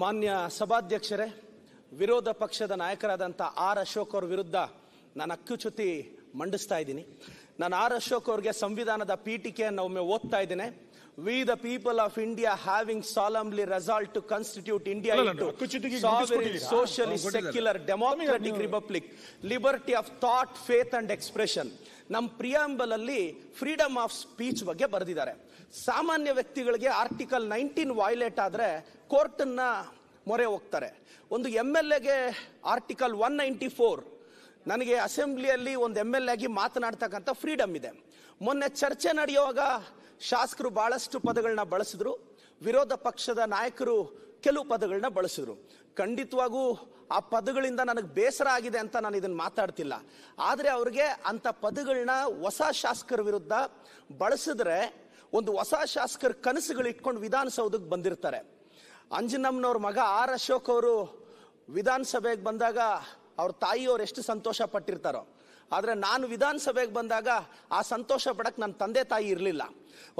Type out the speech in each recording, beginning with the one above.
ಮಾನ್ಯ ಸಭಾಧ್ಯಕ್ಷರೇ ವಿರೋಧ ಪಕ್ಷದ ನಾಯಕರಾದಂಥ ಆರ್ ಅಶೋಕ್ ಅವ್ರ ವಿರುದ್ಧ ನಾನು ಅಕ್ಕುಚ್ಯುತಿ ಮಂಡಿಸ್ತಾ ಇದ್ದೀನಿ ನಾನು ಆರ್ ಅಶೋಕ್ ಅವ್ರಿಗೆ ಸಂವಿಧಾನದ ಪೀಠಿಕೆಯನ್ನು ಒಮ್ಮೆ ಓದ್ತಾ ಇದ್ದೀನಿ we the people of India having solemnly resolved to constitute India into sovereign, socialist, secular, democratic republic, liberty of thought, faith and expression. ನಮ್ಮ ಪ್ರಿಯಾಂಬಲ್ ಅಲ್ಲಿ ಫ್ರೀಡಮ್ ಆಫ್ ಸ್ಪೀಚ್ ಬಗ್ಗೆ ಬರೆದಿದ್ದಾರೆ ಸಾಮಾನ್ಯ ವ್ಯಕ್ತಿಗಳಿಗೆ ಆರ್ಟಿಕಲ್ ನೈನ್ಟೀನ್ ವೈಲೇಟ್ ಆದ್ರೆ ಕೋರ್ಟನ್ನ ಮೊರೆ ಹೋಗ್ತಾರೆ ಒಂದು M L A article one ninety four ನನಗೆ ಅಸೆಂಬ್ಲಿಯಲ್ಲಿ ಒಂದು ಎಮ್ ಎಲ್ ಎ ಆಗಿ ಮಾತನಾಡ್ತಕ್ಕಂಥ ಫ್ರೀಡಮ್ ಇದೆ ಮೊನ್ನೆ ಚರ್ಚೆ ನಡೆಯುವಾಗ ಶಾಸಕರು ಬಹಳಷ್ಟು ಪದಗಳನ್ನ ಬಳಸಿದ್ರು ವಿರೋಧ ಪಕ್ಷದ ನಾಯಕರು ಕೆಲವು ಪದಗಳನ್ನ ಬಳಸಿದ್ರು ಖಂಡಿತವಾಗೂ ಆ ಪದಗಳಿಂದ ನನಗೆ ಬೇಸರ ಆಗಿದೆ ಅಂತ ನಾನು ಇದನ್ನು ಮಾತಾಡ್ತಿಲ್ಲ ಆದರೆ ಅವ್ರಿಗೆ ಅಂಥ ಪದಗಳನ್ನ ಹೊಸ ಶಾಸಕರ ವಿರುದ್ಧ ಬಳಸಿದ್ರೆ ಒಂದು ಹೊಸ ಶಾಸಕರ ಕನಸುಗಳು ಇಟ್ಕೊಂಡು ವಿಧಾನಸೌಧಕ್ಕೆ ಬಂದಿರ್ತಾರೆ ಅಂಜನಮ್ಮನವ್ರ ಮಗ ಆರ್ ಅಶೋಕ್ ಅವರು ವಿಧಾನಸಭೆಗೆ ಬಂದಾಗ ಅವ್ರ ತಾಯಿಯವರು ಎಷ್ಟು ಸಂತೋಷ ಪಟ್ಟಿರ್ತಾರೋ ಆದರೆ ನಾನು ವಿಧಾನಸಭೆಗೆ ಬಂದಾಗ ಆ ಸಂತೋಷ ಪಡಕ್ಕೆ ನನ್ನ ತಂದೆ ತಾಯಿ ಇರಲಿಲ್ಲ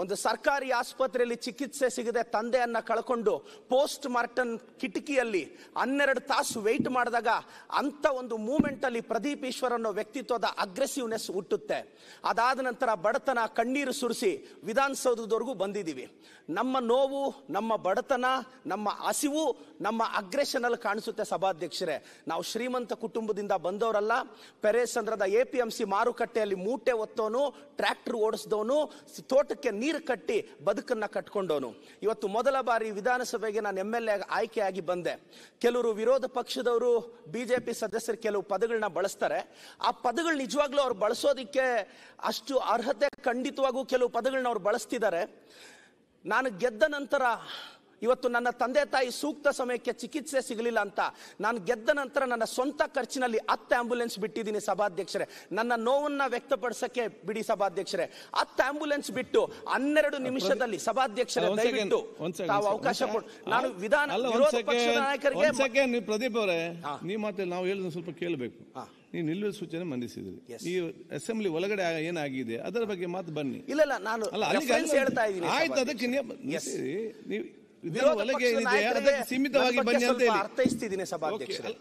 ಒಂದು ಸರ್ಕಾರಿ ಆಸ್ಪತ್ರೆಯಲ್ಲಿ ಚಿಕಿತ್ಸೆ ಸಿಗದೆ ತಂದೆಯನ್ನ ಕಳ್ಕೊಂಡು ಪೋಸ್ಟ್ ಮಾರ್ಟನ್ ಕಿಟಕಿಯಲ್ಲಿ ಹನ್ನೆರಡು ತಾಸು ವೆಯ್ಟ್ ಮಾಡಿದಾಗ ಅಂತ ಒಂದು ಮೂಮೆಂಟ್ ಅಲ್ಲಿ ಪ್ರದೀಪ್ ಈಶ್ವರ್ ಅನ್ನೋ ವ್ಯಕ್ತಿತ್ವದ ಅಗ್ರೆಸಿವ್ನೆಸ್ ಹುಟ್ಟುತ್ತೆ ಅದಾದ ನಂತರ ಬಡತನ ಕಣ್ಣೀರು ಸುರಿಸಿ ವಿಧಾನಸೌಧದವರೆಗೂ ಬಂದಿದ್ದೀವಿ ನಮ್ಮ ನೋವು ನಮ್ಮ ಬಡತನ ನಮ್ಮ ಹಸಿವು ನಮ್ಮ ಅಗ್ರೆಷನ್ ಕಾಣಿಸುತ್ತೆ ಸಭಾಧ್ಯಕ್ಷರೇ ನಾವು ಶ್ರೀಮಂತ ಕುಟುಂಬದಿಂದ ಬಂದವರಲ್ಲ ಪೆರೇಸಂದ್ರದ ಎ ಪಿ ಎಂ ಸಿ ಮಾರುಕಟ್ಟೆಯಲ್ಲಿ ಮೂಟೆ ಒತ್ತೋನು ಟ್ರ್ಯಾಕ್ಟರ್ ಓಡಿಸಿದವನು ತೋಟ ನೀರು ಕಟ್ಟಿ ಬದುಕನ್ನು ಕಟ್ಕೊಂಡವನು ಇವತ್ತು ಮೊದಲ ಬಾರಿ ವಿಧಾನಸಭೆಗೆ ನಾನು ಎಮ್ ಎಲ್ ಎ ಆಯ್ಕೆಯಾಗಿ ಬಂದೆ ಕೆಲವರು ವಿರೋಧ ಪಕ್ಷದವರು ಬಿ ಜೆ ಪಿ ಸದಸ್ಯರು ಕೆಲವು ಪದಗಳನ್ನ ಬಳಸ್ತಾರೆ ಆ ಪದಗಳು ನಿಜವಾಗ್ಲೂ ಅವ್ರು ಬಳಸೋದಕ್ಕೆ ಅಷ್ಟು ಅರ್ಹತೆ ಖಂಡಿತವಾಗೂ ಕೆಲವು ಪದಗಳನ್ನ ಅವ್ರು ಬಳಸ್ತಿದ್ದಾರೆ ನಾನು ಗೆದ್ದ ನಂತರ ಇವತ್ತು ನನ್ನ ತಂದೆ ತಾಯಿ ಸೂಕ್ತ ಸಮಯಕ್ಕೆ ಚಿಕಿತ್ಸೆ ಸಿಗಲಿಲ್ಲ ಅಂತ ನಾನು ಗೆದ್ದ ನಂತರ ನನ್ನ ಸ್ವಂತ ಖರ್ಚಿನಲ್ಲಿ ಹತ್ತು ಆಂಬ್ಯುಲೆನ್ಸ್ ಬಿಟ್ಟಿದ್ದೀನಿ ಸಭಾಧ್ಯಕ್ಷರೇ ನನ್ನ ನೋವನ್ನು ವ್ಯಕ್ತಪಡಿಸಕ್ಕೆ ಬಿಡಿ ಸಭಾಧ್ಯಕ್ಷರೇ ಹತ್ತು ಆಂಬ್ಯುಲೆನ್ಸ್ ಬಿಟ್ಟು ಹನ್ನೆರಡು ನಿಮಿಷದಲ್ಲಿ ಸಭಾಧ್ಯಕ್ಷರೇ ದಯವಿಟ್ಟು ತಾವು ಅವಕಾಶ ಕೊಡು ನಾನು ವಿಧಾನ ವಿರೋಧ ಪಕ್ಷದ ನಾಯಕರಿಗೆ ಪ್ರದೀಪ್ ಅವರೇ ನೀ ಮಾತು ನಾವು ಹೇಳಿದ ಸ್ವಲ್ಪ ಕೇಳಬೇಕು ನೀವು ನಿಲ್ಲುವ ಸೂಚನೆ ಮಂಡಿಸಿದ್ರಿ ಈ ಅಸೆಂಬ್ಲಿ ಒಳಗಡೆ ಏನಾಗಿದೆ ಅದರ ಬಗ್ಗೆ ಮಾತು ಬನ್ನಿ ಇಲ್ಲ ನಾನು ಹೇಳ್ತಾ ಇದ್ದೀನಿ ಆಯ್ತು ಅದಕ್ಕೆ ನೀವು ಸೀಮಿತವಾಗಿ ಅರ್ಥೈಸ್ತಿದ್ದೀನಿ ಸಭಾಧ್ಯಕ್ಷರೇ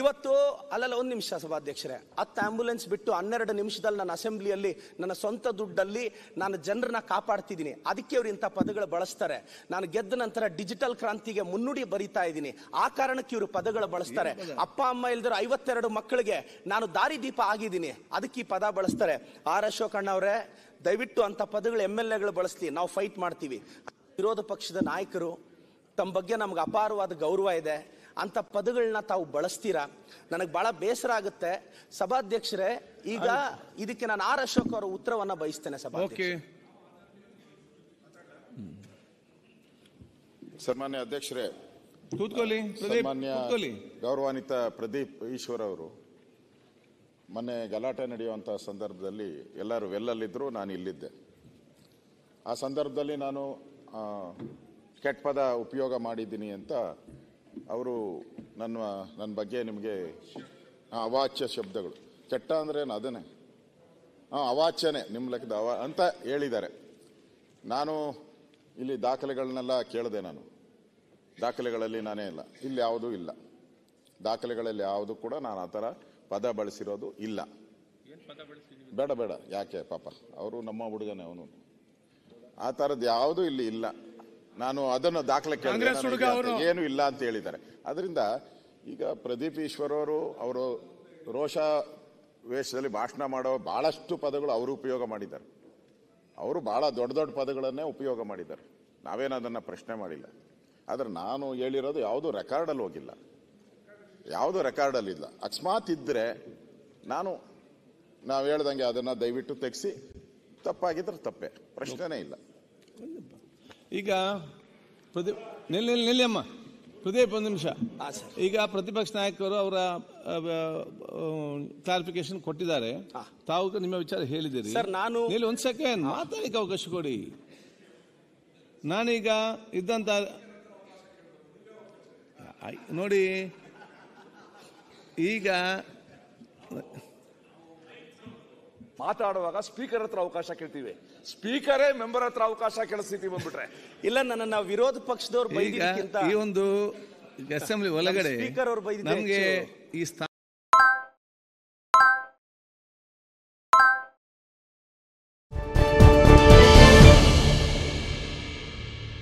ಇವತ್ತು ಅಲ್ಲಲ್ಲ ಒಂದ್ ನಿಮಿಷ ಸಭಾಧ್ಯಕ್ಷರೇ ಹತ್ತು ಆಂಬುಲೆನ್ಸ್ ಬಿಟ್ಟು ಹನ್ನೆರಡು ನಿಮಿಷದಲ್ಲಿ ನನ್ನ ಅಸೆಂಬ್ಲಿಯಲ್ಲಿ ನನ್ನ ಸ್ವಂತ ದುಡ್ಡಲ್ಲಿ ನಾನು ಜನರನ್ನ ಕಾಪಾಡ್ತಿದ್ದೀನಿ ಅದಕ್ಕೆ ಅವ್ರು ಇಂಥ ಪದಗಳು ಬಳಸ್ತಾರೆ ನಾನು ಗೆದ್ದ ನಂತರ ಡಿಜಿಟಲ್ ಕ್ರಾಂತಿಗೆ ಮುನ್ನುಡಿ ಬರೀತಾ ಇದ್ದೀನಿ ಆ ಕಾರಣಕ್ಕೆ ಇವರು ಪದಗಳು ಬಳಸ್ತಾರೆ ಅಪ್ಪ ಅಮ್ಮ ಇಲ್ದಿರೋ ಐವತ್ತೆರಡು ಮಕ್ಕಳಿಗೆ ನಾನು ದಾರಿದೀಪ ಆಗಿದ್ದೀನಿ ಅದಕ್ಕೆ ಈ ಪದ ಬಳಸ್ತಾರೆ ಆರ್ ಅಶೋಕಣ್ಣ ಅವರೇ ದಯವಿಟ್ಟು ಅಂತ ಪದಗಳು ಎಮ್ ಎಲ್ ಎಗಳು ಬಳಸ್ತೀವಿ ನಾವು ಫೈಟ್ ಮಾಡ್ತೀವಿ ವಿರೋಧ ಪಕ್ಷದ ನಾಯಕರು ತಮ್ಮ ಬಗ್ಗೆ ನಮ್ಗೆ ಅಪಾರವಾದ ಗೌರವ ಇದೆ ಅಂತ ಪದಗಳನ್ನ ತಾವು ಬಳಸ್ತೀರಾ ನನಗೆ ಬಹಳ ಬೇಸರ ಆಗುತ್ತೆ ಸಭಾಧ್ಯಕ್ಷರೇ ಈಗ ಇದಕ್ಕೆ ನಾನು ಆರ್ ಅಶೋಕ್ ಅವರ ಉತ್ತರವನ್ನು ಬಯಸ್ತೇನೆ ಸಭಾ ಸನ್ಮಾನ್ಯ ಅಧ್ಯಕ್ಷರೇ ಕೂತ್ಕೊಳ್ಳಿ ಸನ್ಮಾನ್ಯ ಗೌರವಾನ್ವಿತ ಪ್ರದೀಪ್ ಈಶ್ವರ್ ಅವರು ಮೊನ್ನೆ ಗಲಾಟೆ ನಡೆಯುವಂಥ ಸಂದರ್ಭದಲ್ಲಿ ಎಲ್ಲರೂ ಎಲ್ಲಲ್ಲಿದ್ದರೂ ನಾನು ಇಲ್ಲಿದ್ದೆ ಆ ಸಂದರ್ಭದಲ್ಲಿ ನಾನು ಕೆಟ್ಟ ಪದ ಉಪಯೋಗ ಮಾಡಿದ್ದೀನಿ ಅಂತ ಅವರು ನನ್ನ ನನ್ನ ಬಗ್ಗೆ ನಿಮಗೆ ಅವಾಚ್ಯ ಶಬ್ದಗಳು ಕೆಟ್ಟ ಅಂದ್ರೆ ಏನು ಅದನ್ನೇ ಹಾಂ ಅವಾಚ್ಯನೇ ನಿಮ್ಮ ಲೆಕ್ಕದ ಅವ ಅಂತ ಹೇಳಿದ್ದಾರೆ ನಾನು ಇಲ್ಲಿ ದಾಖಲೆಗಳನ್ನೆಲ್ಲ ಕೇಳಿದೆ ನಾನು ದಾಖಲೆಗಳಲ್ಲಿ ನಾನೇ ಇಲ್ಲ ಇಲ್ಲಿ ಯಾವುದೂ ಇಲ್ಲ ದಾಖಲೆಗಳಲ್ಲಿ ಯಾವುದು ಕೂಡ ನಾನು ಆ ಥರ ಪದ ಬಳಸಿರೋದು ಇಲ್ಲ ಬೇಡ ಬೇಡ ಯಾಕೆ ಪಾಪ ಅವರು ನಮ್ಮ ಹುಡುಗನೇ ಅವನು ಆ ತರದ್ ಯಾವುದು ಇಲ್ಲಿ ಇಲ್ಲ ನಾನು ಅದನ್ನು ದಾಖಲೆ ಏನು ಇಲ್ಲ ಅಂತ ಹೇಳಿದ್ದಾರೆ ಅದರಿಂದ ಈಗ ಪ್ರದೀಪ್ ಈಶ್ವರವರು ಅವರು ರೋಷ ವೇಷದಲ್ಲಿ ಭಾಷಣ ಮಾಡೋ ಬಹಳಷ್ಟು ಪದಗಳು ಅವರು ಉಪಯೋಗ ಮಾಡಿದ್ದಾರೆ ಅವರು ಬಹಳ ದೊಡ್ಡ ದೊಡ್ಡ ಪದಗಳನ್ನೇ ಉಪಯೋಗ ಮಾಡಿದ್ದಾರೆ ಅದನ್ನು ಪ್ರಶ್ನೆ ಮಾಡಿಲ್ಲ ಆದರೆ ನಾನು ಹೇಳಿರೋದು ಯಾವುದೂ ರೆಕಾರ್ಡಲ್ಲಿ ಹೋಗಿಲ್ಲ ಯಾವುದೂ ರೆಕಾರ್ಡಲ್ಲಿಲ್ಲ ಅಕಸ್ಮಾತ್ ಇದ್ದರೆ ನಾನು ನಾವು ಹೇಳ್ದಂಗೆ ಅದನ್ನು ದಯವಿಟ್ಟು ತೆಗೆಸಿ ತಪ್ಪಾಗಿದ್ರೆ ತಪ್ಪೇ ಪ್ರಶ್ನೆನೇ ಇಲ್ಲ ಈಗ ಪ್ರತಿ ನಿಲ್ಲಿ ನಿಲ್ಲಮ್ಮ ಪ್ರದೀಪ್ ಒಂದು ನಿಮಿಷ ಈಗ ಪ್ರತಿಪಕ್ಷ ನಾಯಕರು ಅವರ ಕ್ಲಾರಿಫಿಕೇಶನ್ ಕೊಟ್ಟಿದ್ದಾರೆ ತಾವು ನಿಮ್ಮ ವಿಚಾರ ಹೇಳಿದ್ದೀರಿ ನಾನು ಇಲ್ಲಿ ಒಂದು ಸೆಕೆಂಡ್ ಮಾತಾಡಲಿಕ್ಕೆ ಅವಕಾಶ ಕೊಡಿ ನಾನೀಗ ಇದ್ದಂತ ನೋಡಿ ಈಗ ಮಾತಾಡುವಾಗ ಸ್ಪೀಕರ್ ಹತ್ರ ಅವಕಾಶ ಕೇಳ್ತೀವಿ ಸ್ಪೀಕರೇ ಮೆಂಬರ್ ಹತ್ರ ಅವಕಾಶ ಕೇಳಿಸ್ತೀವಿ ಬಂದ್ಬಿಟ್ರೆ ಇಲ್ಲ ನನ್ನ ವಿರೋಧ ಪಕ್ಷದವ್ರು ಈ ಒಂದು ಅಸೆಂಬ್ಲಿ ಒಳಗಡೆ ಸ್ಪೀಕರ್ ಅವ್ರು ನಮಗೆ ಈ ಸ್ಥಾನ